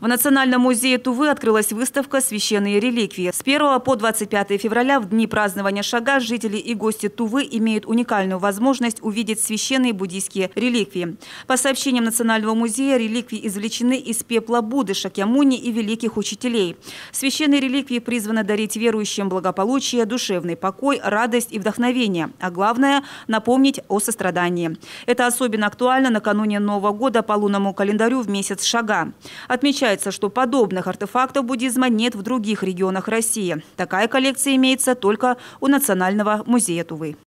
В Национальном музее Тувы открылась выставка «Священные реликвии». С 1 по 25 февраля, в дни празднования шага, жители и гости Тувы имеют уникальную возможность увидеть священные буддийские реликвии. По сообщениям Национального музея, реликвии извлечены из пепла Будды, Шакьямуни и великих учителей. Священные реликвии призваны дарить верующим благополучие, душевный покой, радость и вдохновение. А главное – напомнить о сострадании. Это особенно актуально накануне Нового года по лунному календарю в месяц шага. Отмечая отмечается, что подобных артефактов буддизма нет в других регионах России. Такая коллекция имеется только у Национального музея Тувы.